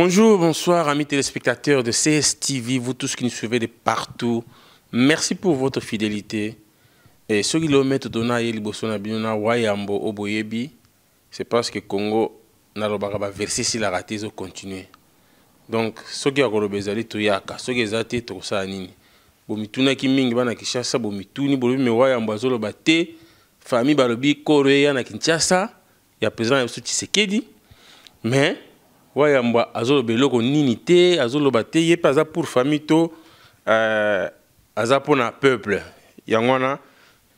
Bonjour, bonsoir amis téléspectateurs de CSTV, vous tous qui nous suivez de partout. Merci pour votre fidélité. Et ce kilomètre dona yeli bosona binona wayambo oboyebi, c'est parce que Congo na lobaka ba verser si la raté continuer. Donc ce qui a kolobezali to yaka, ce qui ezate to sa nini. Bomituna ki mingi bana Kinshasa bomituni bolobi me wayambo azolo ba te, famille balobi koreya ya na kinchasa ya président Tshisekedi. Mais wayambwa azoloba eloko nini te azoloba te ye mpe aza pour famille to euh, aza mpona peuple yango wana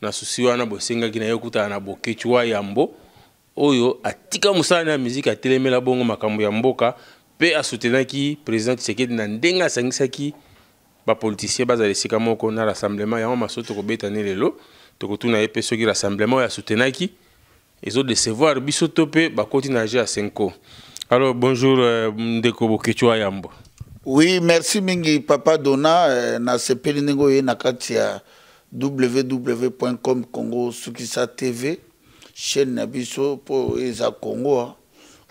na susi wana bosengaki na ye okutana na bokeci wa yambo oyo atika mosala ya miziki atelemela bongo makambo ya mboka mpe asutenaki président tshisekedi na ndenge asangisaki bapolitisien bazala esika moko na rassemblement yango maso tokobetani lelo tokotuna ye mpe soki rassemblement oyo asutenaki ezodecevoir biso to mpe bakoti na g a senko Alors, bonjour, Mdeko euh, Bokichua Yambo. Oui, merci Mingi Papa Dona. Euh, na sepeli ningo ye na kati www.com Congo Sukisa TV. Chaîne Nabiso pour les eza Congo. Hein.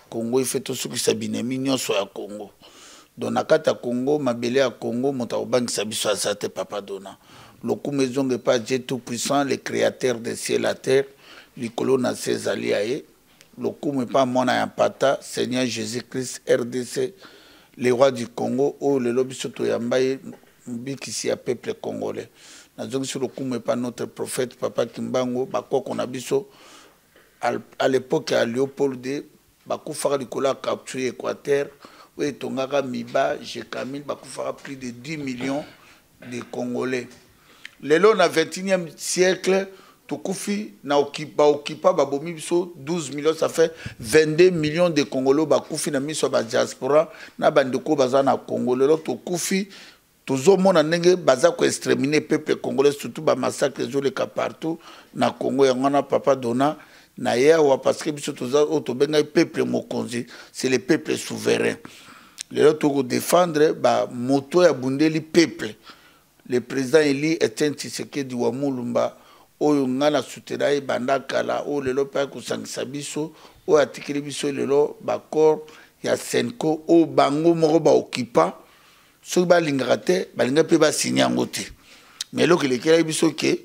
Congo ifeto sukisa binemi nyonso au Congo. Don na kati Congo, mabele à Congo, moto akobangisa biso aza te Papa Dona. Lokumu ezonga pas Dieu Tout-Puissant, le Créateur des cieux et la terre, likolo na se ses alliés lokumu mpamona ya pata seigneur jésus-christ rdc le roi du congo le lobby surtout toyamba qui si ya peuple congolais nazongisi mais pas notre prophète papa kimbango bako na biso à l'époque à léopold Bakoufara likolo ya capturé équateur et Tongara miba Jekamil, Bakoufara plus de 10 millions de congolais Le na 21 XXIe siècle tokufi na baokipa babomi biso 12 millions ça fait 22 millions de congolo bakufi na miso ya badiaspora na bandeko baza na congo lelo tokufi tozomona ndenge baza koextremine peuple congolais surtout bamassacre ezoleka partout na congo yango wana papa dona na ye awa parce que biso toza oyo tobengaki peuple mokonzi c'est le peuple souverain lelo tokodefendre bamoto ya bundeli peuple le président eli etienne tshisekedi wa mulumba oyo ngai na sutela ye banda kala oyo lelo mpe akosangisa biso oyo atikeli biso lelo bacor ya senco oyo bango moko baokipa soki balingaka te balinga mpe basigne yango te mais eloko elekelaki biso ke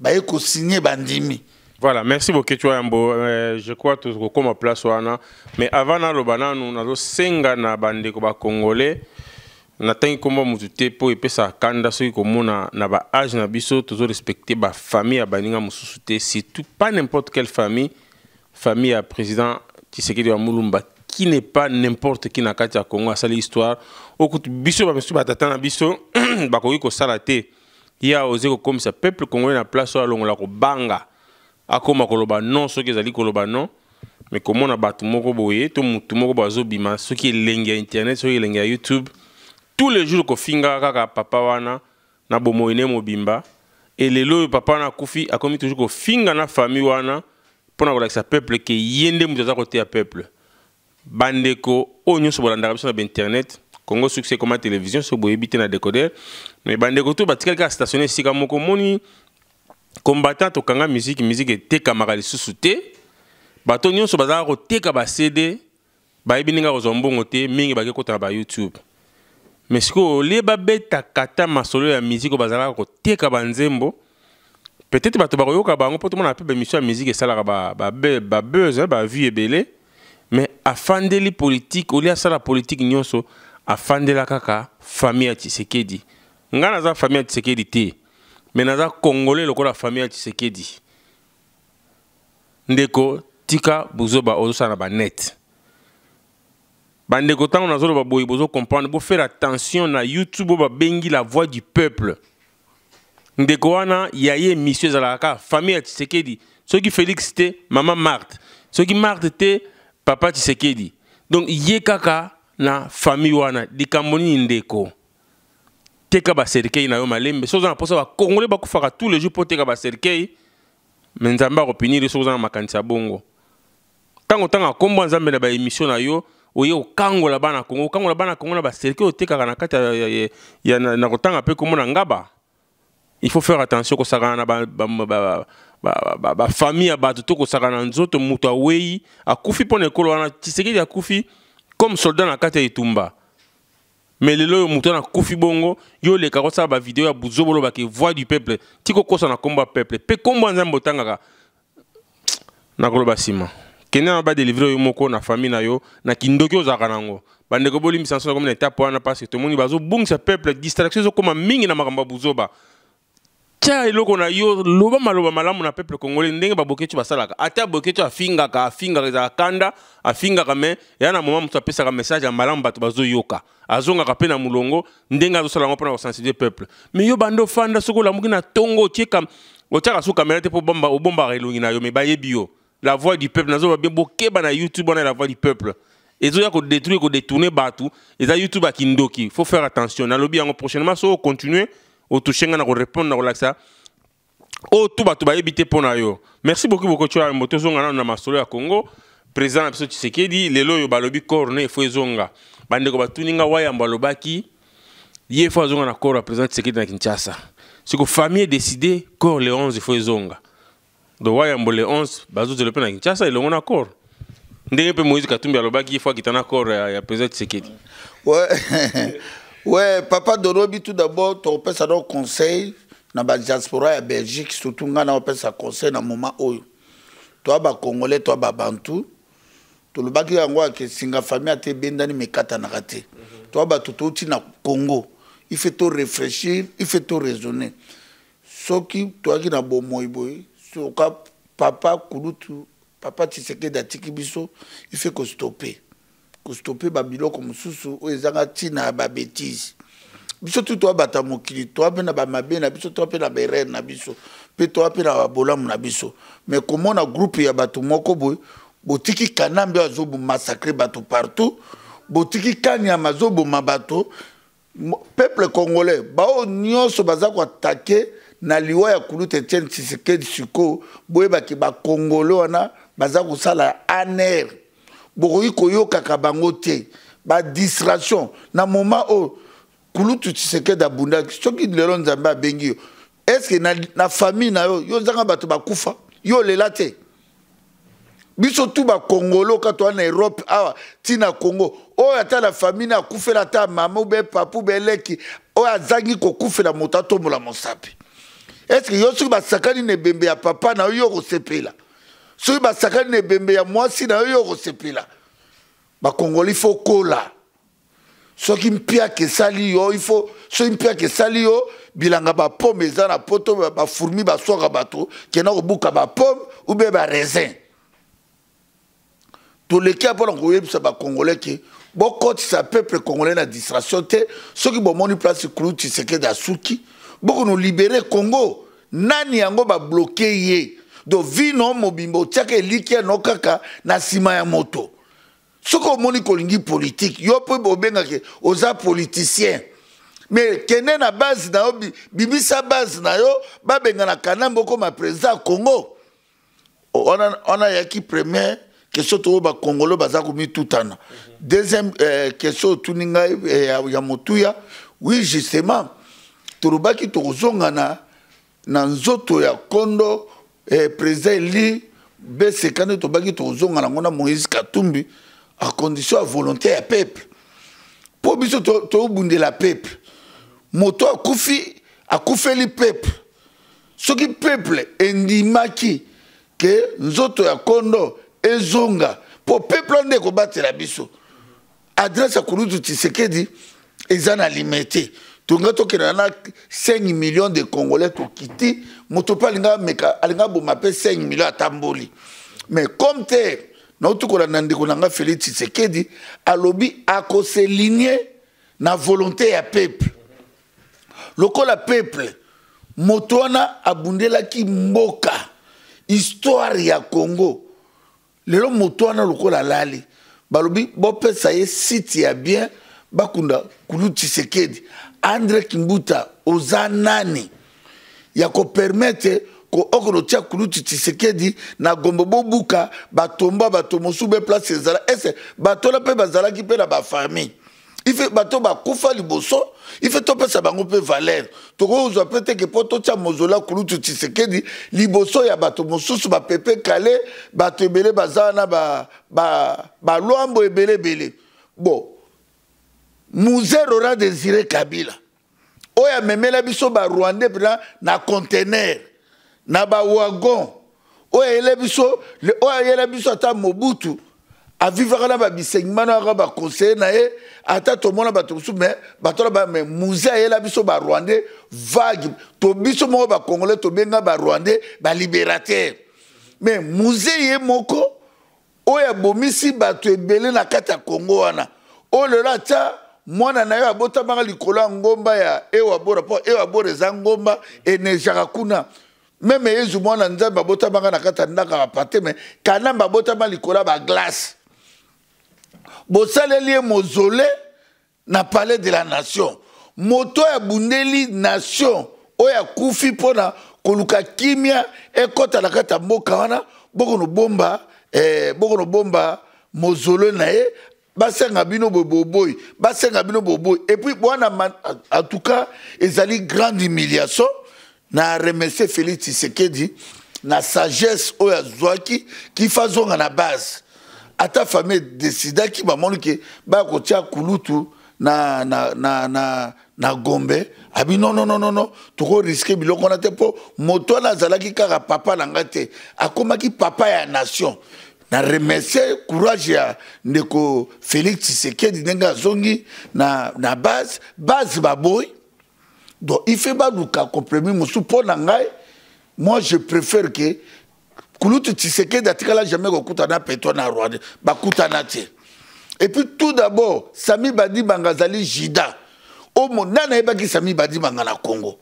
baye kosigne bandimi voilà merci boketua yambo euh, je crois tokokoma place wana mais avant naloba nanu nazosenga na bandeko bacongolais na ntangi nkombo po epesa kanda soki komona na age na biso la famille ya baninga mususu te tout pas n'importe quelle famille famille ya président tshisekedi mulumba qui n'est pas n'importe qui na kati ya congo asali l'histoire okutu biso ba tata na biso bakoki le te comme peuple congolais na place akoma non soki ezali koloba non mais komona moko boye to internet soki youtube tous les jours finga kaka papa wana na bomoine mobimba et lelo papa a toujours kofinga na famille wana peuple ke yende mutaza kote peuple bandeko o nyonso bolandaka na congo succès comme télévision so na décoder me bandeko to moko moni combattant musique, musique musike etekamaka souté te nyonso ba mbongo te mingi bake YouTube mais me sikoyo olie babetaka ata masolo ya miziki oyo bazalaka kotieka banzembo peut-être bato bakoyoka bango mpo tomona mpe bemission ba beuse hein, ba vie et ebele mais afandeli lieu olia la politique nyonso afandela kaka famille ya Ngana za naza famille ya tshisekedi te me naza kongole lokola famille ya ndeko tika buzoba ozosala na bah, net bandeko zolo nazoloba boye bo bofaire attention na youtube ba bengi la voix du peuple ndeko wana ya ye Zalaka kaka famille ya tshisekedi qui félix te mama marte qui marte te papa tshisekedi donc ye kaka na famille wana di nini ndeko teka baserkei na yo malembe so na posa ba bakufaka tous les jours mpo teka baserkei me nzambe akopiniri so oza na makanisi ya bongo Tango ntango akombwa nzambe na baémission na yo oye okangola bana kongo okangola bana kongo na baserke otekaka na kati na kotanga mpe komona ngaba il faut faire attention kosakana na bafamille ya bato to kosakana na nzoto moto awei akufi mpo na ekolo wana tisekedi akufi comme soldat na kati ya etumba me lelo oyo moto wana akufi bongo yo oleka kosala bavideo ya buzo bolobaka voix du peuple ti kokosa na nkombo ya peuple mpe nkombo ya nzambe otangaka nakoloba nsima kende na badelivre yo moko na famille na yo na kindoki ozalaka nango bandeko bolimbisa nsono komi na etape wana parce tomoni bazobongisa peuple distraction ezokóma mingi na makambo ya buzoba tia eloko na yo loba maloba malamu na peuple congolais ndenge baboketu basalaka ata boketu afingaka afingaka ezalaka kanda afingaka me eya na moma moto apesaka message ya malamu bato bazoyoka azongaka mpe na molongo ndenge azosala yango mpona kosensibilize peuple me yo bande ofanda soki olamuki na ntongo otiaka otiaka so kamera te mpo obombaka elongi na yo me bayebi yo la voix du peuple nazo bien YouTube on a la voix du peuple Ils ont qu'on qu'on détourne partout et ça YouTube a kindoki faut faire attention Dans prochainement so continuer au toucher na répondre na ko oh, tout tout merci beaucoup beaucoup tu as moto a na masolo ya Congo président na biso Tshisekedi lelo yo balobi corne faut batuninga na que famille décidé 11 donc wayambo le 11 bazozela mpe na kinshasa elongo na corps ndenge mpe moïse katumbi alobaki fo akita na corps ya président tshisekedi ouais papa dorobi tout d'abord tokopesa no conseil na badiaspora ya belgique surtout ngai naopesa conseil na moma oyo toya bacongolais toya babantu tolobaki yango ake singa famille ate ebendani mekatanaka te toya bato touti na congo ife to réfléchir ife to raisonner soki toyaki na bomoi boye so ka papa kulutu papa tisekedi atiki biso ife kostope kostope babiloko mosusu oyo ezanga ntina ya babetise biso tu toa bato ya mokili toa mpe na bamabe na biso toa mpe na barere na biso mpe toa mpe na babolamu na biso me komona groupe ya bato moko boye botiki kanambe oyo azomasakre bato partout botiki kaniama azoboma bato peuple congolais baoyo nyonso baza koatake na liwa ya kulutu etienne tshisekedi siko boyebaki bakongolo wana baza kosala aner bokoki koyokaka bango te badistraction na moment oyo kulutu tshisekedi abundaki soki lelo nzambe abengi yo estce na, na famille na yo yo ozanga bato bakufa yo olela te biso tu bakongolo ka toa na europe awa ntina congo oyo ata na famille na akufela ata mama ube papa ube eleki oyo azangi kokufela moto atombola mosapi est ce que yo soki basakani na ebembe ya papa na yo yo kosepela soki basakani na ebembe ya mwasi na yo yo kosepela bakongoli fo kola soki mpiaka esali yo ifo soki mpiaka esali yo bilanga bapome eza na poto bafourmi baswaka bato kenda kobuka bapome ube baraisin toleki mpona koyebisa bakongole ke bokotisa peuple congolais na distraction te soki bomoni place kulu tshisekedi asuki bokono libere congo nani yango babloke ye do vi na omobimba otiaka eliki ya no kaka na nsima ya moto soki omoni kolingi politike yo mpo bobengake oza politicien me kende na base na yo bimisa base na yo babenganaka nambo okoma président ya congo wana ayaki premier question too bakongolo baza komitutana deuxième question eh, otuni ngai eh, ya motuya oui justement tolobaki tokozongana na nzoto ya kondo eh, président eli beseka nde tobaki tozonga nango na moïse katumbi a condition ya volonté ya peuple mpo biso tobundela to peuple moto akufi akufeli peuple soki peuple endimaki ke nzoto ya kondo ezonga mpo peuple nde ekobatela biso adrese ya kulutu tisekedi eza na limete tonga tokenda na 5 millions de congolais tokiti moto mpe alinga ameka alinga aboma mpe 5 millions atamboli mais comme te naotukola na ndeko na nga félix tshisekedi alobi akoseligne na volonté ya peuple lokola peuple moto wana abundelaki mboka histoire ya congo lelo moto wana lokola alali balobi bopesa ye site ya bien bakunda kulu tshisekedi andre kimbuta oza nani ya kopermetre ko oko no tia kulutu tisekedi na gombo bobuka batomba bato mosusu mpe place ezala ese bato wana mpe bazalaki mpe na bafamille ife bato bakufa liboso ife topesa bango mpe valer tokozwa mpe teke mpo totya mozola kulutu tisekedi liboso ya bato mosusu bapepe kale bato ebele baza wana balwambo ebele ebele bon muzer aura désiré kabila oyo amemela biso barwandais mpena na contener na bawagon oyo ayela biso oyo ayela biso ata mobutu avivaka na babisengimana yaka bakonseye na ye ata tomona bato mosusu me bato na bame muze ayela biso barwandais vague to biso moko bacongolais tobenga barwandais balibérateur me muze ye moko oyo abomisi bato ebele na kati ya kongo wana oyo oh lelo ata mwana na yo abotamaka likolo ya ngomba ya ewabora mpo ewabora eza ngomba enejaka kuna meme yezu mwana nzambe abotamaka na kati ya ndako ya bapate me kanambe abotama likolo ya baglace bosaleli ye mozole na palais de la nation moto oyo abundeli nation oyo akufi mpona koluka kimia ekɔta na kati ya mboka wana bokono bomba eh, bokono bomba mozolo na ye basenga bino boboboyi basenga bino boboyi epuis wana en tout cas ezali grande humiliation na remercier félix tisekedi na sagesse oyo azwaki kifa azonga na base ata fami edesidaki bamoni ke baya kotia kulutu na, na, na, na, na gombe abi nonononono tokoriske biloko wana te mpo moto wana azalaki kaka papa na ngai te akomaki papa ya nation na remercie courage ya ndeko félix tshisekedi ndenge azongi na, na base base baboyi donc ife baluka compromis mosusu mpo na ngai moi je préfère ke kulutu tshisekedi atikala jamais kokutana petro na rwanda bakutana te et puis tout d'abord sami badibanga azali jida omo nani ayebaki sami badibanga na congo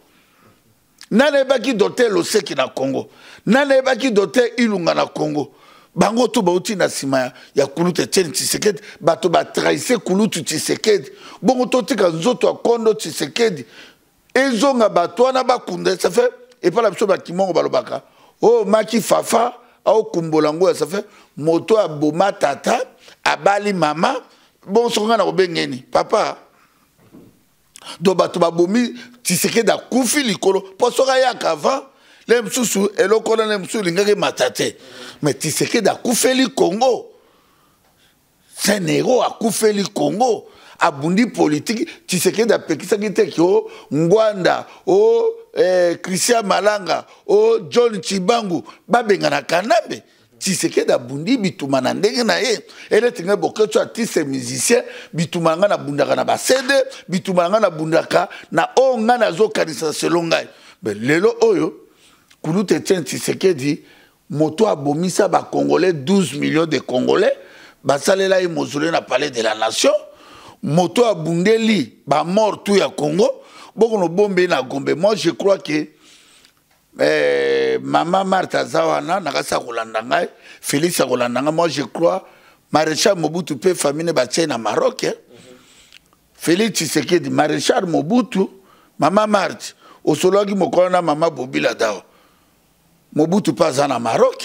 nani ayebaki docteur loseki na congo nani ayebaki docteur ilunga na congo bango to bauti na nsima ya kulutu etienne tshisekedi bato batrahise kulutu tshisekedi bongo totika nzoto ya kondo tshisekedi ezonga bato wana bakunda safe epai na biso bakimongo balobaka o oh, maki fafa aokumbola ngo ya safe moto aboma tata abali mama bongo soko ngai na kobengeni papa do bato babomi tshisekedi akufi likolo mpo soki ayaka avant le mosusu eloko wana le mosusu olingaki mata te me tisekedi akufeli congo senero akufeli congo abundi politiki tisekedi apekisaki te ke o oh, ngwanda o oh, eh, christian malanga o oh, john chibangu babenganaka ndambe tisekedi abundi bituma na ndenge na ye eleti ngai boke so artiste musicien bituma na ngai nabundaka na basede bituma na ngai nabundaka na oyo ngai nazokanisa selo ngai lelo oyo kulut etienne tisekedi moto abomisa bacongolais 12 millions de congolais basalela ye mozole na palais de la nation moto abundeli bamort tu ya congo bokono bombe na gombe moi je crois que eh, mama marthe aza wana nakasi akolanda ngai félix akolanda ngai moi je crois maréchal mobutu mpe famine batie na maroc eh? mm -hmm. félix tshisekedi maréchal mobutu mama marthe osolwaki mokolo na mama bobila dawa mobutu mpe aza na maroc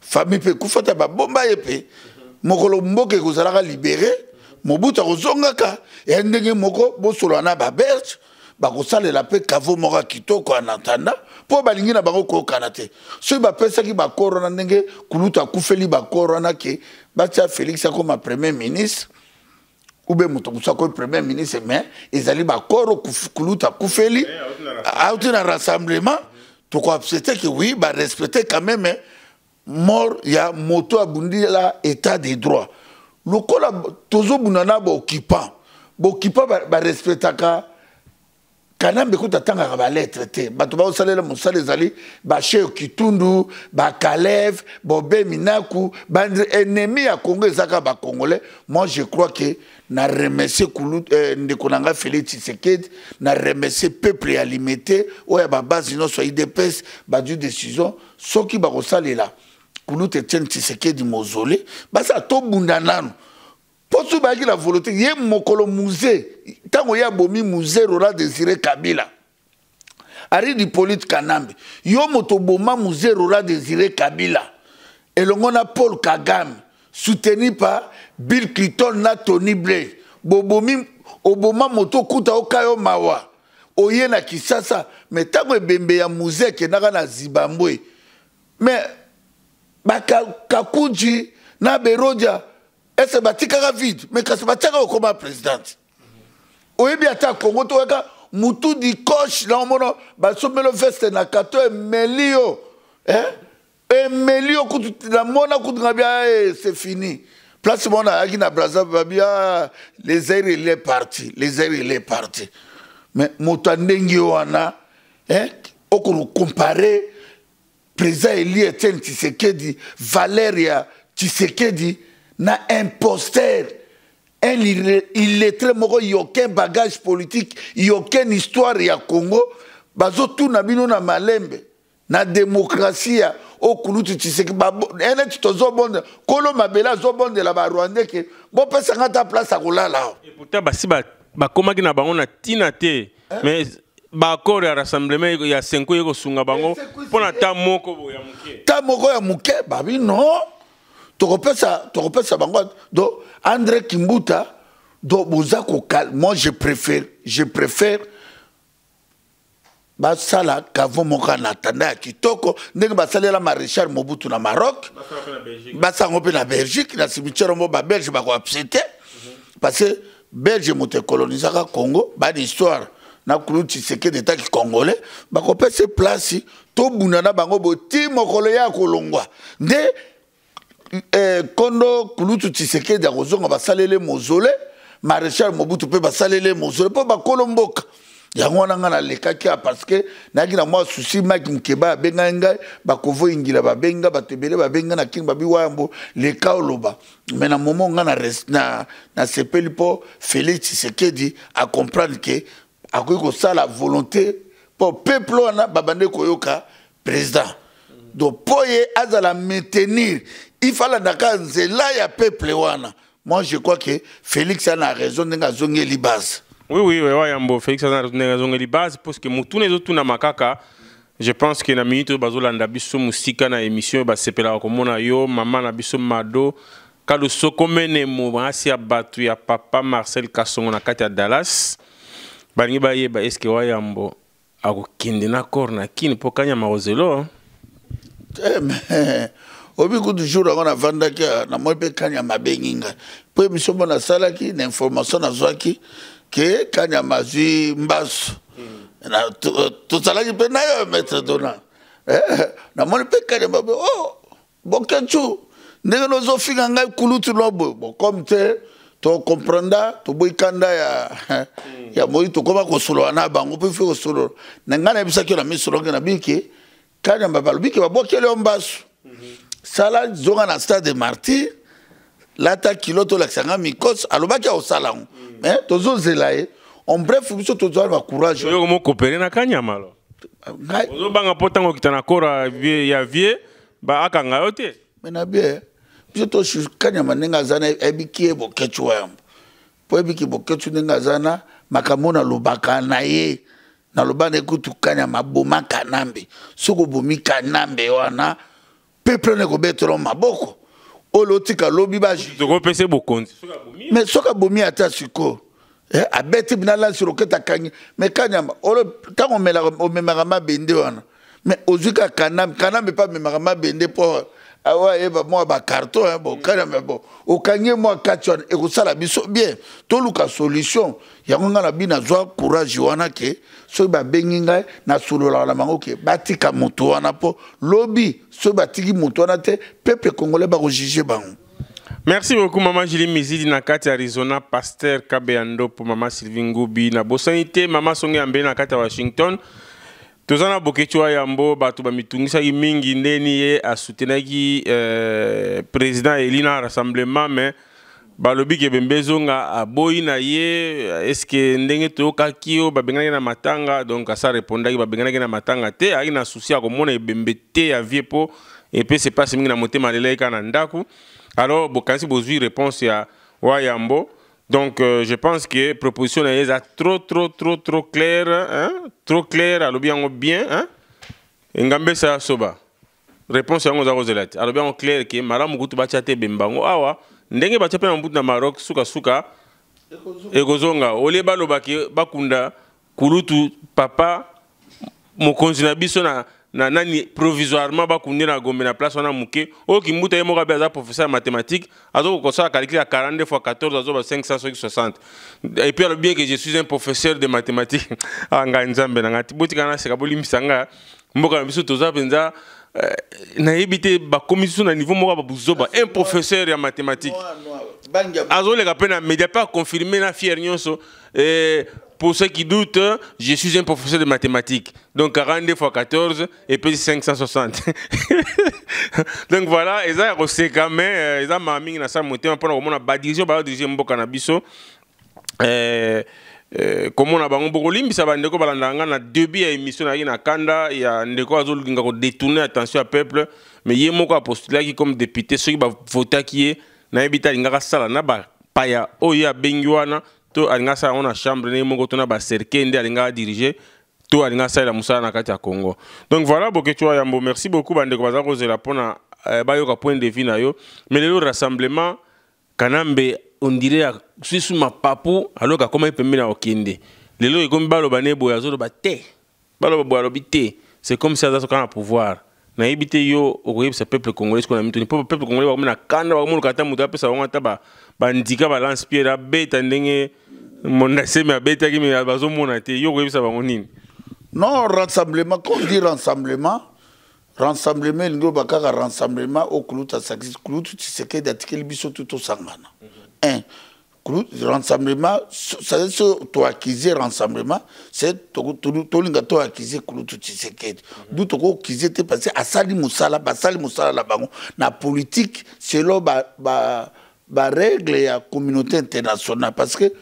famille mpe ekufa ta babomba ye mpe mokolo mboka ekozalaka libere mobutu akozongaka ya ndenge moko bosolwa na baberge bakosalela mpe kavo moko ya kitoko ya natanda mpo balingi na bango koyokana te soki bapesaki bakoro wana ndenge kulutu akufeli bakoro wana ke batia félix akoma premier ministre ube moto mosusu akomi premier ministre mais ezali bakoro kulutu akufeli eh, auti na rassemblement yeah, tokoaccepte ke oui barespecte quand même mort ya moto abundila état de droit lokola tozobunda na baoccupant baoccupant barespectaka ba kanambe kuta tangaka baletre te bato baosalela mosala ezali basheo kitundu bakaleve bobe minaku baennemi ya congo eza kaka bacongolais moi je crois que na remercie eh, ndeko na nga félix tshisekedi na remercie peuple ya limete oyo ya babase nyonso ya idps badui décision soki bakosalela kulut etienne tshisekedi mozole basala tobunda nanu mpo so bayaki na volonté ye mokolo musée ntango ye abomi musée rola désiré kabila ari dipolite kanambe yo moto oboma musée rola désiré kabila elongo na paul kagame soutenu par bill clinton na tony blair bobomi oboma moto okuta oka yo mawa oye na kisasa me ntango ebembe ya musée ekendaka na zimbabwe me bakakuji na berodia ese batikaka vide me kasi batiaka okoma présidente oyebi ata kongo to oyaka mutu dikoche na omona basombeli veste na kato emeli yo eh? emeli yo kutu namona kutu nga bia e c'est fini place mo nayaki na braza babia les aire il est parti les aire il est parti mais moto andenge wana eh? okonu compare président eli etienne tisekedi valeria tisekedi na imposteur un illettré moko yoken bagage politique yoken histoire ya congo bazotuna bino na malembe na démocratie ya okulutu tiseki eneti tozobondela kolo mabele azobondela barwandais ke bopesanga ata place ya kolala pourtant basi bakomaki na bango na ntina te eh? mais baaccord ya rassemblement ya senko ye kosunga bango eh, mpona ta moko ya moke ta moko ya moke babino tokopesa tokopesa bango do andré kimbuta do boza kokala moi je préfère je préfère basala kavo moko natanda ya kitoko ndenge basalela maréchal mobutu na maroc basango mpe na belgique na cimitiere mo babelge bakoabsete parce que belge moto ekolonisaka congo bana histoire na kulu tshisekedi etaki congolais bakopesa place tobunda na bango boti mokolo ya kolongwa nde Eh, kondo kulutu tisekedi akozonga basalele mozole maréchal mobutu mpe basalele mozole mpo bakolo mboka yango wana ngai nalekaki parce ke nayaki na mwa susi maki nkeba abengai ngai bakovoingila babenga bato ebele babenga na kingi babi wayambo leka oloba me na momo ngai nasepeli mpo félix tshisekedi acomprendre ke akoki kosala volonté mpo peuple wana babande koyoka président donc mpo ye azala maintenir ifalandaka nzela ya peuple wana moi je crois que félix ana raison ndenge azongeli base oui oui wewa yambo félix aza ndenge azongeli base parce que motuna ezotunama kaka je pense que na minute oyo bazolanda biso mosika na émission oyo basepelaka komona yo mama na biso mado kado soko mene mwasi ya bato ya papa marcel kasongo na kati ya dallas balingi bayeba eske wayambo akokende na corps na kini mpo kanyama kozelo obi kutu jour yango navandaki namoni mpe kani ya mabengi ngai mpo émission mpo nasalaki na information nazwaki ke kani ya mazwi mbaso mm. euh, tozalaki mpe na yo maître dona eh, namoni mpe kani ya mabe o oh, bokecu ndenge nozofika ngai kulutu noboye bon comme te tocomprenda toboyi kanda ya ya moi tokóma kosolola na bango mpe fe kosolola na ngai nayebisaki yo na miso longe na biki kani ya mabalo biki babwakeli yo mbaso sala zonga na stade martyr lata kilo tolakisa nga mikos alobaki akosala ngo me mm. tozozela ye en bref biso tozwa na bacourage oyoko mokopere na kanyama alo ozobanga mpo ntango okita na koro ya vie baakanga yo te me na bien biso toshu kanyama ndenge aza na ayebiki ye bokecu wayambo mpo ayebiki bokecu ndenge aza na makambo nalobaka na ye naloba na ekutu kanyama bomaka nambe soki obomi kanambe wana peuple ne kobetela maboko oyo otika alobi bazwi me soki abomi ata sikoyo eh, abeti bina lansi lokete akangi me kanyama ntango omelaka omemaka mabende wana me ozwi ka kanambe kanambe mpe amemaka mabende mpo awayeba eh, mwa bacarton eh, bo kaname bo okangi mwa kati wana ekosala biso bien toluka solution yango ngai na bino azwa courage wana ke soki babengi ngai nasololaka na bango ke batika moto wana mpo lobi soki batiki moto wana te peuple congolais bakojuge bango merci beaucoup mama julie mizidi na kati ya arizona paster kabeya ndopo mama sylvie ngubi nabosani te mama songe ya mbeli na kati ya washington toza na bokeciwa yango bato bamitungisaki mingi ndeni ye asutenaki eh, président eli na rassemblement me balobi ke bembe ezonga aboyi na ye eske ndenge toyokaki oyo babenganaki na matanga donc asa répondaki babenganaki na matanga te ayaki na susi ya komona ebembe te ya vie mpo epesa epasi mingi na motema lelo ye kaka na ndako alors bokanisi bozwi réponse ya wa yambo Donc, euh, je pense que proposition est trop, trop, trop, trop claire, hein? trop claire, alors bien, bien, hein? Ngambe ça soba. Réponse yango za Alors bien, clair que Maram kutu bachate Bimbango. awa, ndenge bachape na Maroc suka suka Egozonga, Ole balo bakunda kulutu papa mokonzi bisona. na nani provisoirement bakundeli na gombe na place wana moke oyo kimbuta ye moko abe aza professeur ya mathématique azokokosala calcule ya 42 fois 14 azoba 500 soki 60 et puis alobi eke je suis un professeur de mathématique awa ah, ngai nzambe na ngai ti botika na seka bolimbisa nga mboka na biso toza mpenza eh, nayebi te bakomi biso na niveau moko ya babuzoba un professeur ya mathématique azoleka mpe na média pas confirmé na fiere nyonso eh, pour ceux qui doutent je suis un professeur de mathématiques donc 42 fois 14 plus 560 donc voilà et ça, koseka mais eza mawa mingi na la motema mpona komona badirigio baodirige mboka na biso komona eh, eh, bango bokolimbisa bandeko balandaka nga na début ya émission nayaki na kanda ya ndeko azolinga détourner l'attention à peuple mais y a ye moko qui, comme député voter qui est nayebi te alingaka sala na ba paya abengi bengiwana to alinga asala ona chambre ne ye moko to na bacerke dirige to alinga sala mosala na kati ya congo donc voilà bokecwa yambo merci beaucoup bandeko baza pona eh, ba yo ka point de vue na yo mais lelo rassemblement kanambe ondire ya susu mapapu aloki akomaki pembeni ya kokende lelo ekomi baloba ne boye ba te baloba ba alobi bité c'est comme si aza so son pouvoir nayebi te yo okoyebisa peuple congolais sikona mitoni mpo peuple congolais bakomona kanda bakomoluka ata moto apesa bango ata bandika balance pierre abeta ndenge mondasemi abetaki me bazomona te yo okoyebisa bango nini non rassemblement quand on dit rassemblement rassemblement elingi oyoba kaka rassemblement okuluta sakisi kulutu tisekedi atikeli biso tu tosangana un mm -hmm. le rassemblement c'est ce acquis le rassemblement c'est que tu linga acquis le rassemblement. d'où tu ko acquis te parce à sali musala ba sali musala la politique selon la règle ba règle communauté internationale parce que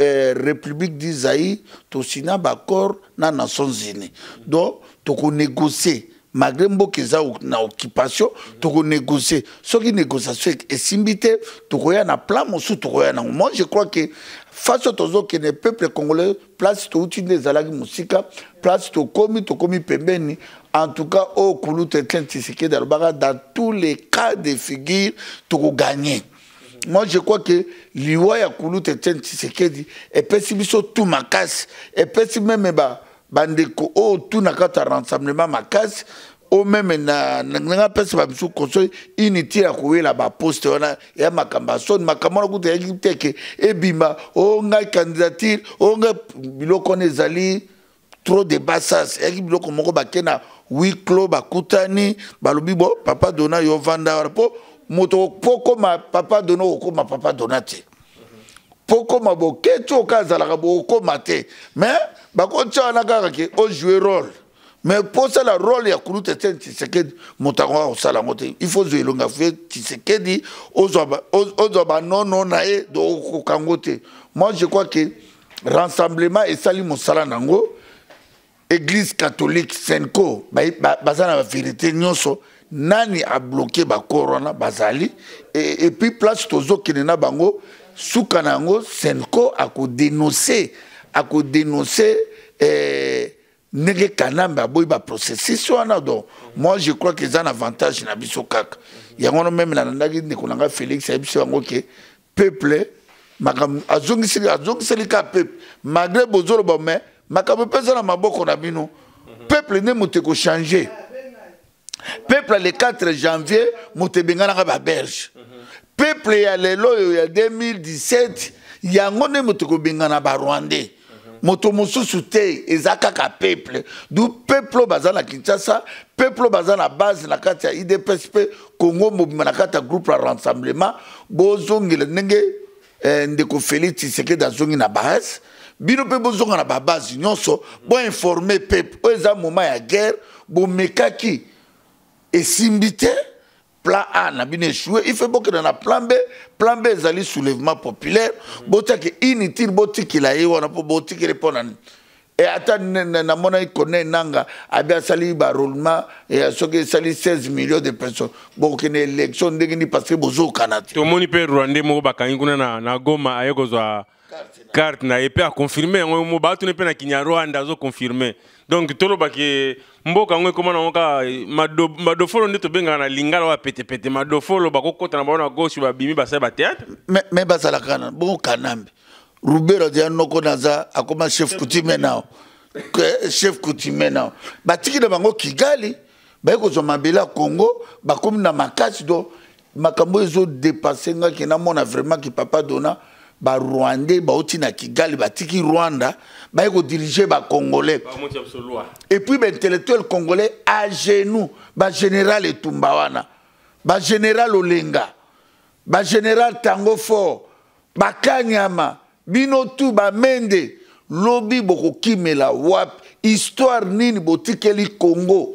euh, république d'Isaïe to un accord dans na nations unies mhm. donc tu as négocier malgré mboka eza na occupation tokonégocie soki négociation e- esimbi te tokoya na plan mosusu tokoya nango moi je crois que face tozokende peuple congolais place touti nde ezalaki mosika place tokomi tokomi pembeni en tout cas oyo kulu tetlin tisekedi alobaka dans tous les cas de figure tokoganye moi je crois que liwa ya kulu tetlin tisekedi epesi biso tu makasi epesi meme ba bandeko oyo tunaka to rassemblement makasi o meme na nga apesa bamisu conseil initi ya koyela baposte wana ya makambo ya soni makambo wana kuta yaki teke ebima o ngai candidature o ngai biloko wana ezali trop de basas eyaki biloko moko bake na wiklo bakutani balobi bo papa dona yo vanda wana mpo moto po koma papa dona okokoma papa dona te mpo koma boke ti oka azalaka bokokoma te me bakotia wana kaka ke ojoue role me mpo osala role ya kuluta te tshisekedi moto yango akosala yango te il faut zwa elongi afue tshisekedi ozwa banono na ye de okoka yango te moi je crois que rassemblement esali mosala na yango église catholique senco baza na bavérité nyonso nani abloke bakor wana bazali epuis place tozokende na bango suka na yango senco akodenonse akodenonse eh, ndenge kanambe aboyi baprocessus wana donc moi je crois que eza na avantage na biso kaka yango wana meme nalandaki ndeko na nga félix ayebisi yango ke peuple makambo azongiseli ka peuple malgré bozoloba me makambo mpe eza na maboko na bino peuple nde moto ekochange peuple le 4 janvier moto ebenganaka baberge peuple ya lelo oyo ya 2017 yango nde moto ekobengana barwandais moto mosusu te eza kaka peuple du peuple oyo baza na kinshasa peuple oyo baza na base na kati ya idps mpe congo mobima na kati ya groupe ya rassemblement bozongela ndenge eh, ndeko félix tisekedi azongi na base bino mpe bozonga na babase nyonso boinforme peuple oyo eza moma ya guerre bomekaki esimbi te plan a na bino échoué il faut bokende na plan b plan b ezali soulèvement populaire botiaki inutile botikela ye wana mpo botikeli mpona e ata namonaki kone nanga abi ah asali baroulement soki esali 16 millions de personnes bokokende élection ndenge nini parce que bozokana te tomoni mpe rwandais moko bakangi kuna na goma aye kozwa carte na ye mpe akonfirme yango mo baatuni mpe na kinyarwanda azokonfirme donc tolobaki mboka yango ekóma nango kaka madofolo nde tobengaka na lingala oyo apetepete madofolo bakokɔta na bango na gauche babimi basali bateatre me bazalaka kana bongo kanambe rubero aza noko naza akóma chef coutume nao chef coutume nao batiki na bango kigali baye kozwa mabele ya congo bakómi na makasi do makambo oyo ezodepase ngaki namona vraiment ki papa dona barwandais bauti na kigali batiki rwanda baye kodirige bacongolais epuis baintellectuel congolais agenu bagénéral etumba wana bagénéral olenga bagénéral tango fort bakanyama bino tu bamende lobi bokokimela wapi histoire nini botikeli congo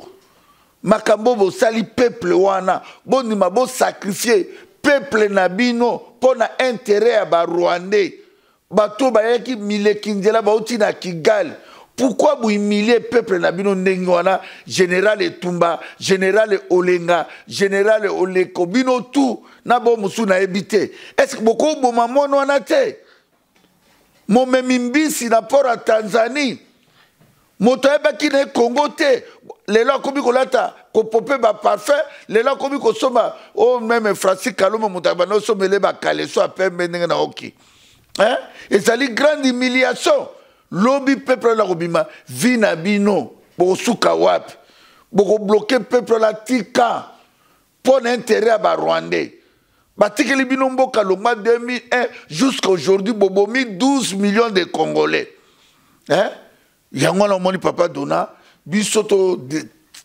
makambo bosali peuple wana bondima bosakrifie peuple na bino mpo na intérêt ya barwandais bato bayaki mileki nzela bauti na kigali pourquoi bohumilie peuple na bino ndenge wana général etumba général olenga général oleko bino tu na bo mosusu nayebi te estce bokoboma mwana wana te momemi mbisi na port ya tanzanie moto ayebaki na ye kongo te lelo akomi kolata kopope baparfum lelo akomi consomme o oh, meme francis kaloma moto abanda osomele bakale so apembe ndenge na oki ezali hein? grande humiliation lobby peuple la kobima vinabino pour bino bokosuka peuple la tika pour na ba rwandais Batiké batikeli bino mboka longwa 2001 jusqu'à aujourd'hui bobomi 12 millions de congolais hein? yango Yangon, omoni papa dona biso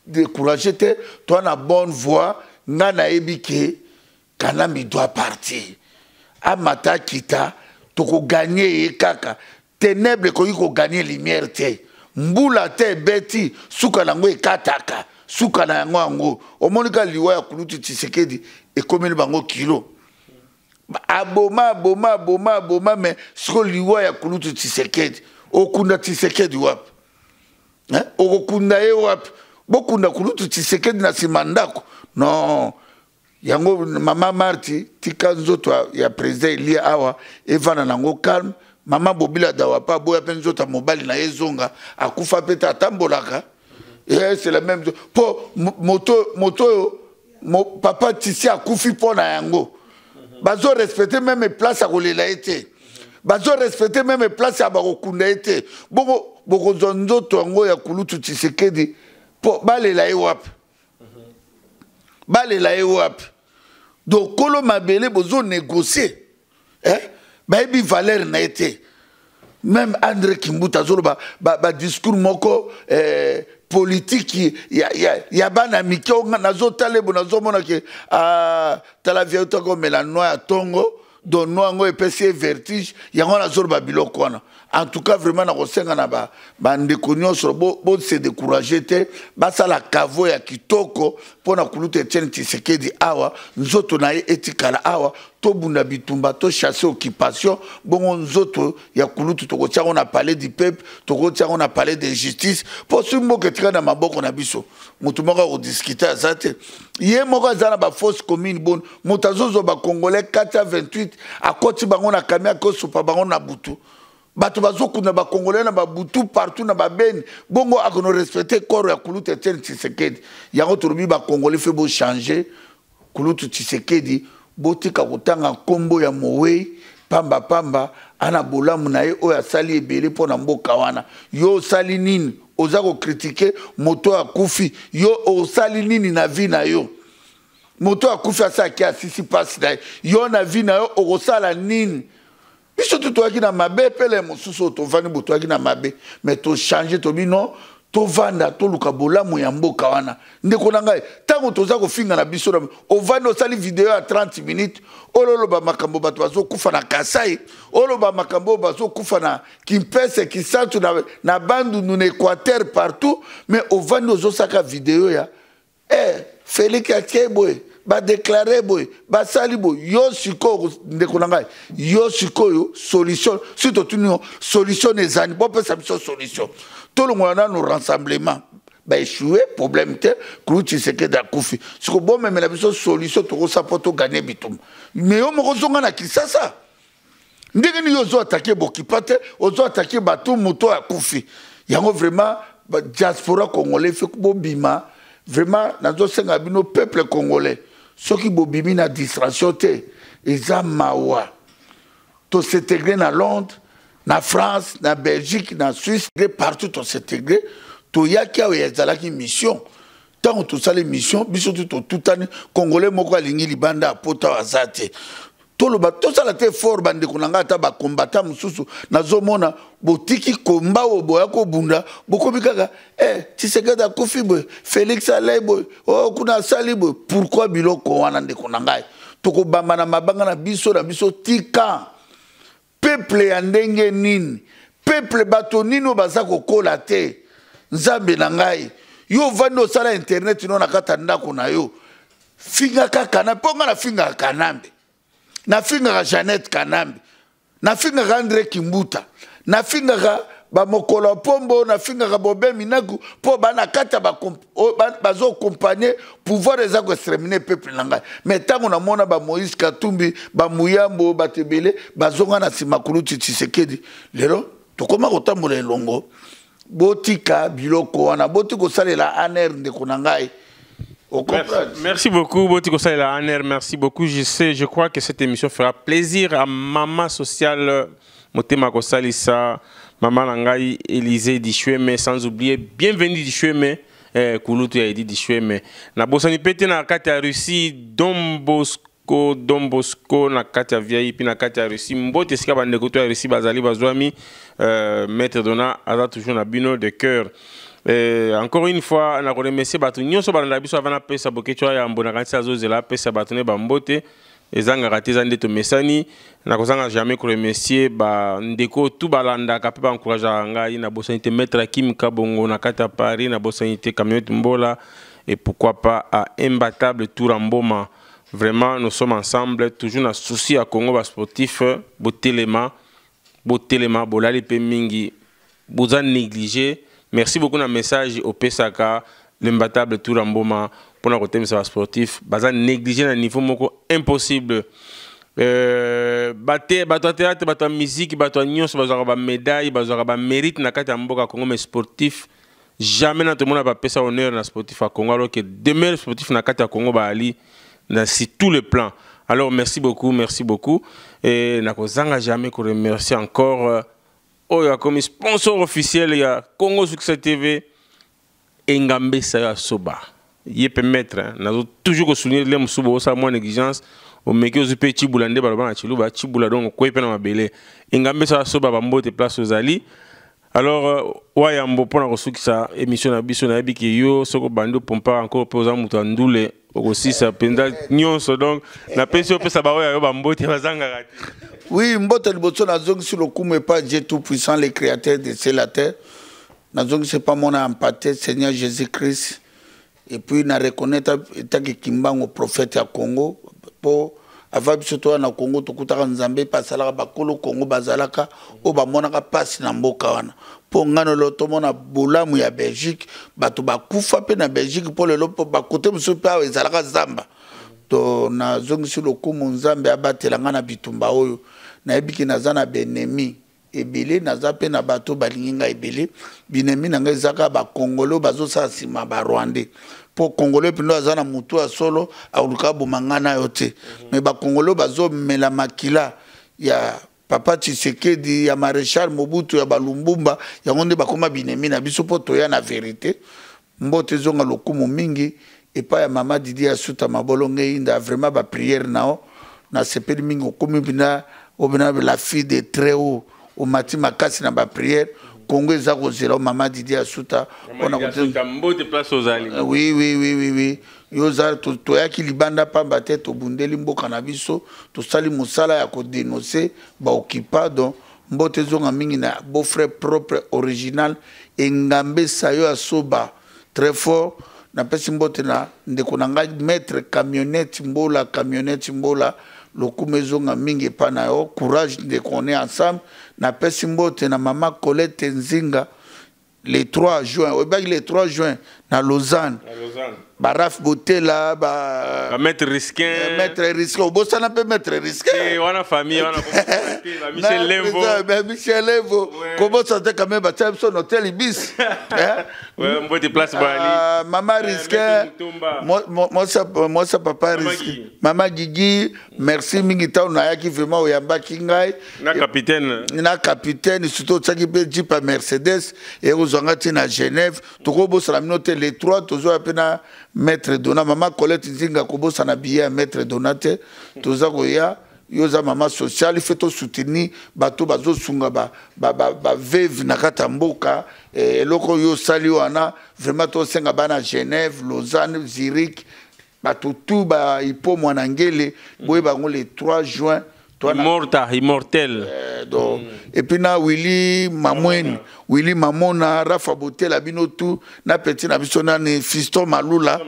découragé te toa na bonne voie nga nayebi ke kanambi doit partir amata akita tokoganye ye kaka ténèbre ekoki koganye lumière te mbula te ebeti suka na yango ekataka suka na yango yango omoni ka liwa ya kulutu tisekedi ekomeli bango kilo aboma aboma aboma aboma me siko liwa ya kulutu tisekedi okunda tisekedi wapi okokunda ye wapi bokunda kulutu tshisekedi na nsima ndako non yango mama marti tika nzoto ya président elia awa evanda nango calme mama bobila dawa pa aboya mpe nzoto ya mobali na ye ezonga akufa mpe te atambolaka eh, c'est la même mpo moto moto oyo mo, papa tisi akufi mpo na yango bazorespecte meme place ya kolela ye te bazorespecte meme place ya bakokunda ye te bongo bokozwa nzoto yango ya kulutu tshisekedi mpo balela ye wapi balela ye wapi donc kolo mabele bozonégocie eh? bayebi valeur na ye te même andré kimbuta azoloba badiscours ba, ba moko eh, politiki ya, ya, ya bana mike onga nazotala ebo nazomona ke ah, tala via otakomela noa ya ntongo don noa yango epesi ye vertige yango nazoloba biloko wana en tout cas vraiment nakosenga na bandeko ba nyonso bose décourage te basala kavo ya kitoko mpo na kuluta etienne tisekedi awa nzoto na ye etikala awa tobunda bitumba tochasse occupation bongo nzoto ya kulutu tokotia yango na palais du peuple tokotia yango na palais de justice mpo soki mboka etika na maboko na biso motu moko akodiskite aza te ye moko aza na bafausse commune boni moto azozwa bakongolais 4 28 akoti bango na kami akosupa bango na butu bato bazokunda bakongolais na babutu partout na babeni bongo akono respecte corps ya kulutu etienne tshisekedi yango tolobi bakongolais fe bochange kulutu tshisekedi botika kotanga nkombo ya mowei pamba pamba ana bolamu na ye oyo asali ebele mpo na mboka wana yo osali nini oza kokritike moto akufi yo osali nini na vi na yo moto akufi asi ake asisi mpasi na ye yo na vi na yo okosala nini biso tu toyaki na mabe epele mosusu oyo tovandi bo toyaki na mabe me tochange tobi non tovanda toluka bolamu ya mboka wana ndeko na ngai ntango toza kofinga na biso na ovandi osali video ya 30 minutes oyo oloba makambo bato bazokufa na kasai oloba makambo oyo bazokufa na kimpese kisantu na, na bandundu na équateur partout me ovandi ozosaka video ya e eh, félix atie boye badeklare boye basali boye yo sikoyo ndeko na ngai yo sikoyo solution si totuni yo solution ezani bopesa biso solution tolongola nano rassemblement baechue problème te kulu tshisekedi akufi siko bomemela biso solution tokosa mpo togane bitumba me yo moko ozonga na kinshasa ndenge nini yo ozo atake bokipa te ozo atake bato moto akufi yango vraiment diaspora congolais fe bobima vraiment nazosenga bino peuple congolais soki bobimi na distraction te eza mawa tosetegre na londres na france na belgique na suisse partout tosetegre toyaki awa ezalaki mission ntango tosali mission biso te totutani congolais moko alingi libanda apota aza te toloba tosala te fort bandeko na ngai ata bakombata mosusu nazomona botiki komba oyo boya kobunda bokomi kaka e eh, tisekedi akufi boye félix alei boye o oh, kuna asali boye pourkui biloko wana ndeko na ngai tokobamba na mabanga na biso na biso tika peuple ya ndenge nini peuple bato nini oyo baza kokola te nzambe na ngai yo ovandi osala internet no na kati ya ndako na yo finga kaka na mpo ngai nafingaka kanambe nafingaka jeannette kanambi nafingaka andre kimbuta nafingaka bamokolo mpombo nafingaka bobemi naku mpo bana kati ya bazoakompagne pouvoir eza koextermine peuple na ngai mai ntango namona bamoïse katumbi bamuyambo bato ebele bazonga na nsima kuluti tshisekedi lelo tokóma kotambola elongo botika biloko wana botika kosalela aner ndeko na ngai Au merci beaucoup, Botiko Aner. Merci beaucoup. Je sais, je crois que cette émission fera plaisir à Maman Sociale Motema Kosalisa, Maman Langai, Élisée Dichueme, sans oublier, bienvenue Dichueme. Eh, Kulutu ya Edi Dichueme. Na bosani pete na kati ya Russie, Dombosko, Dombosko, na kati Vieille puis na kati ya Russie. Mbote sika bandekoto à Russie, Bazali, Bazwami, euh, Maître Dona, a toujours na bino de cœur. Eh, encore une fois on na koremercie bato nyonso balanda biso ava napesa boketyo oyo ambonaka nti azozela apesa bato ne bambote ezangaka te eza nde tomesani nakozanga jamais koremercie bah, tout Balanda balandaka mpe encourager ngai Il a maître akim kabongo na kati ya paris nabosani te camionete mbola et pourquoi pas à imbattable tour en boma vraiment nous sommes ensemble toujours na souci à congo basportif botelema botelema bolali mpe mingi boza néglige merci beaucoup le message au opesaka l'imbattable tour pour thème kotemisa sportif baza négligé un niveau moko impossible Euh, bato ya théâtre bato ya musique bato ya nyonso médaille bamédaille bazwaka mérite, na kati ya mboka ya congo mais sportif jamais na pas bapesa honneur na sportif à congo alors que de meilleurs sportifs na kati ya congo baali na si tout le plan alors merci beaucoup merci beaucoup et nakozanga jamais remercier encore euh, oyo comme sponsor officiel ya Congo Success TV Engambe Saya Soba. Ye permettre hein. nazo toujours ko souligner les musubo sa moins négligence au ozwi mpe cibula nde baloba na ciluba cibula donc okwei mpe na mabele engambe so asoba bambote place ozali alors wayambo mpona kosukisa émission na biso nayebi ke yo soko bandu pompa encore mpe oza moto ya ça penda nyonso donc napesi opesa baoyo yo bambote bazangaka te oui mbote liboso nazongisi lokumu epa dieu tout puissant le créateur de ciel la terre nazongisi epa mona ya mpate seigneur jésus christ epuis na reconnaître etaki kimbango prophète ya congo mpo ava biso toya na kongo tokutaka nzambe mpe asalaka bakolo kongo bazalaka oyo bamonaka mpasi na mboka wana mpo ngai lelo tomona bolamu ya belgique bato bakufa mpe na belgique mpo lelo mpo bakote mosusu mpe awa ezalaka zamba to nazongisi lokumu nzambe abatela ngai na bitumba oyo nayebiki naza na benemi ebele naza mpe na bato balingi ngai ebele binemi na ngai eza kaka bakongolo bazosala nsima barwande mpo kongolo epindo aza na motu ya solo aluka aboma ngai na yo te me mhm. bakongolo bazomela makila ya papa tshisekedi ya maréchal mobutu ya balumbumba yango nde bakóma binemi na biso mpo toya na verité mbote ezonga lokumu mingi epai ya mama didi asuta mabolonge inda vraiment bapriere nao nasepeli mingi okómi mpina obina la fille de très haut omati makasi na baprière kongo eza kozela mama didi asuta oui oui oui oui oui yoza toyaki libanda pamba te tobundeli mboka na biso tosali mosala ya kodenonse baokipa donc mbote ezonga mingi na beaufrère propre original engambe sayo asoba très fort napesi mbote na ndeko na ngai maître camionnette mbola camionnette mbola lokumu ezonga mingi epai na yo courage ndeko on est ensemble napesi mbote na mama colette nzinga le 3 juin oyebaki le 3 juin na lausanne baraf botela bamaître risquin obosana eh, mpe maître risquinmichel levo kobosana te kamai batia biso na hotel ibis mama risquin mwasa papa risquin mama gigi merci mingi ntango nayaki vraimen oyambaki ngai na capitaine surtout otiaki mpe jipa mercedes ekozwanga ti na genève tokobosana mino te le 3 tozoya mpe na maître dona mama colette nzinga kobosana biye ya maître dona te toza koya yo oza mama sociale fe tosoutenir bato bazosunga baveve ba, ba, ba, na kati ya mboka eh, eloko oyo osali wana vraiment tosenga bana genève lausanne zurich bato tu baipomwa na ngele boye bango le 3 juin Immorta, immortel. Eh, donc, Et puis na Willy Mamwen, Willy Mamona, Rafa Boutel, Abino tout, na petit na biso na ni Fiston Malula.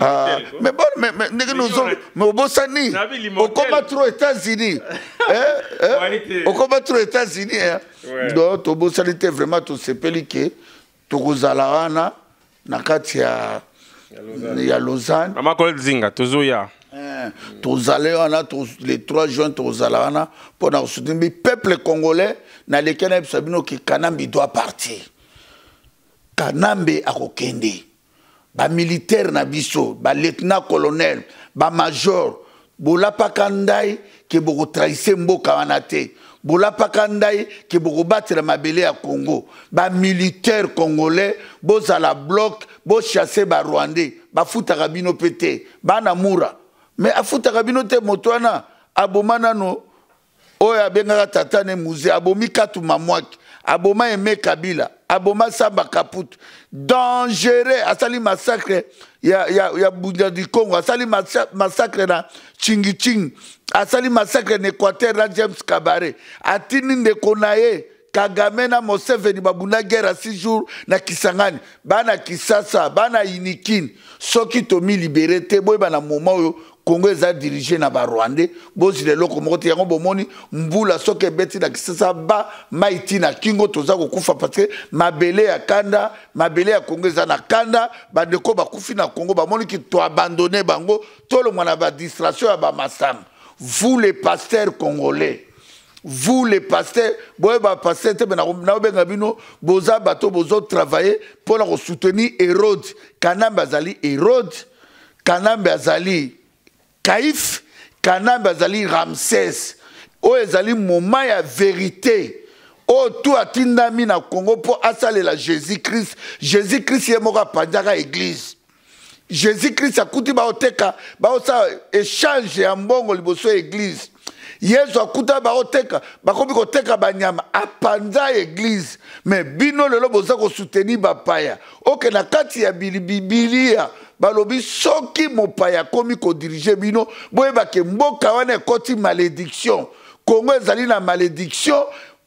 Ah, mais bon, mais mais ndenge nous on mais obosani. Au combat trop États-Unis. Hein? Au combat trop États-Unis. Donc obosani te vraiment tout sepeli ke to kozala wana na kati ya ya Lausanne. Mama Kolzinga tozoya. Eh, tozali wana le 3 juin tozala wana mpo na kosuti mbi peuple congolais naleki nayebisa bino ke kanambi doit partir kanambe akokende bamilitaire na biso balieutenant colonel bamajor bolapaka ndai ke bokotrahise mboka wana te bolapaka ndai ke bokobatela mabele ya congo bamilitaire congolais bozala bloc bochasse barwandais bafutaka bino mpe te bana mura me afutaka bino te moto wana aboma nano oyo abengaka tata ne muse abomi katuma mwaki aboma eme kabila aboma samba kaputu dangereux asali massacre ya, ya, ya, ya du congo asali massacre na chingiching asali massacre na équateur na james kabare atindi ndeko na ye kagame na moseveni babunda guerre ya 6 jours na kisangani bana kisasa bana inikini soki tomi libere te boyeba na moma oyo congo eza dirige na barwandais bozila eloko moko te yango bomoni mbula soki ebeti na kisasa ba mai ti na kingo toza kokufa parceke mabele ya kanda mabele ya congo eza na kanda bandeko bakufi na congo bamoniki toabandone bango tolongwa na badistraction ya bamasanga vous les pasteurs congolais vous les pasteurs boye bapasteur te me naobenga bino boza bato bozotravaille mpona kosoutenir hérode kanambe azali hérode kanambe azali kaife kanambe azali ramses oyo ezali moma ya verité oyo tu atindami na kongo mpo asalela jésus krist jésus krist ye moko apanzaka eglize jésus krist akuti baoteka baosala échange ya mbongo liboso ya eglize yesu akuta baoteka bakomi koteka banyama apanza eglize me bino lelo boza kosuteni bapaya okende okay, na kati ya bilibibilia bili balobi soki mopaya akomi kodirige bino boyebake mboka wana ekoti malédiction kongo ezali na malédiction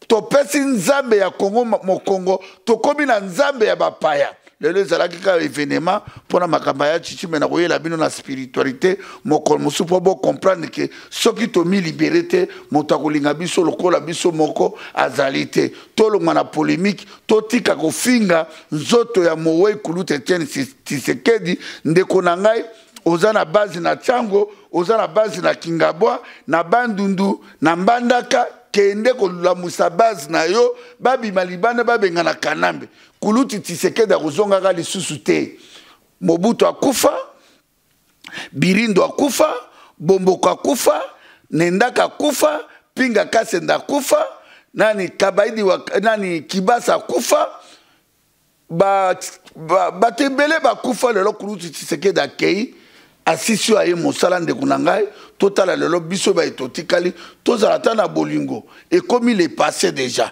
topesi nzambe ya kongo mokongo tokomi na nzambe ya bapaya lelo ezalaki kaka événement mpona makambo ya chichi me na koyela bino na spiritualité mokolo mosusu mpo bocomprendre ke soki tomi libere te moto akolinga biso lokola biso moko azali te tolongwa na polémique totika kofinga nzoto ya mowei kulut etienne tisekedi ndeko na ngai oza na base na ntiango oza na base na kingabwa na bandundu na mbandaka kende kolamusa base na yo babima libanda babengana kanambe kulutu tisekedi akozongaka lisusu te mobutu akufa birindo akufa bomboko akufa nendaka akufa pinga kasenda akufa nani kabaidi wa, nani kibasa akufa bato ebele bakufa lelo kulutu tisekedi akei asisi oyo aye mosala ndeko na ngai totala lelo biso baye totikali tozala ata na bolingo ekómi le passé déjà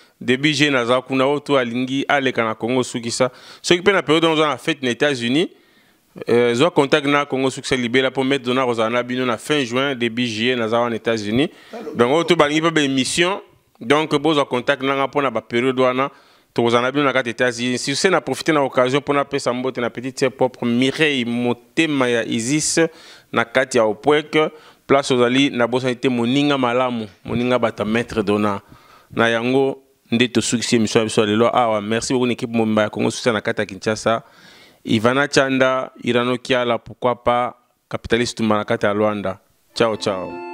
debi jeune aza kuna oyo to alingi aleka na congo sukisa soki mpe na periode on na fait na états-unis euh, zwa contact na congo sukisa libela pour mettre dona ozala na bino na fin juin Début juillet naza wana états-unis donc oyo to balingi une mission. donc bozwa contact nanga mpo na baperiode wana tokozala na bino na kati états-unis suse na profite na occasion mpona apesa mbote na petite sœur propre mireille motema ya isis na kati ya opweke place ozali na bosani te moninga malamu moninga bata maître dona na yango nde tosukisi emission ya biso ya lelo awa merci beaucoup na ekipe mobimba ya kongo susa na kati ya kinshasa ivana chanda irano kiala pourquoi pas capitaliste tumba na kati ya lwanda ciao ciao